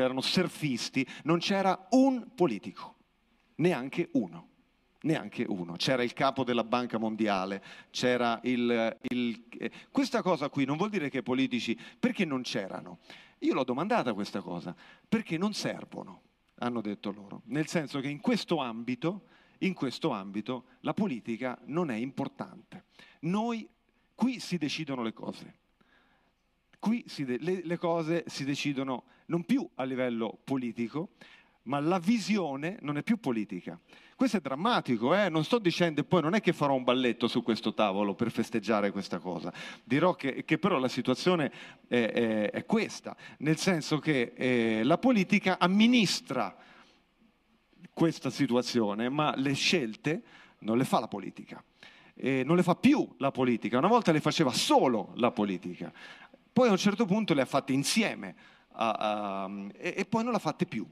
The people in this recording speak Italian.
c'erano surfisti, non c'era un politico, neanche uno. Neanche uno. C'era il capo della Banca Mondiale, c'era il, il... Eh, questa cosa qui non vuol dire che i politici... Perché non c'erano? Io l'ho domandata questa cosa. Perché non servono, hanno detto loro. Nel senso che in questo ambito, in questo ambito la politica non è importante. Noi qui si decidono le cose qui si, le, le cose si decidono non più a livello politico, ma la visione non è più politica. Questo è drammatico, eh? non sto dicendo e poi non è che farò un balletto su questo tavolo per festeggiare questa cosa, dirò che, che però la situazione è, è, è, questa, nel senso che eh, la politica amministra questa situazione, ma le scelte non le fa la politica. E non le fa più la politica, una volta le faceva solo la politica poi a un certo punto le ha fatte insieme uh, uh, e, e poi non le ha fatte più.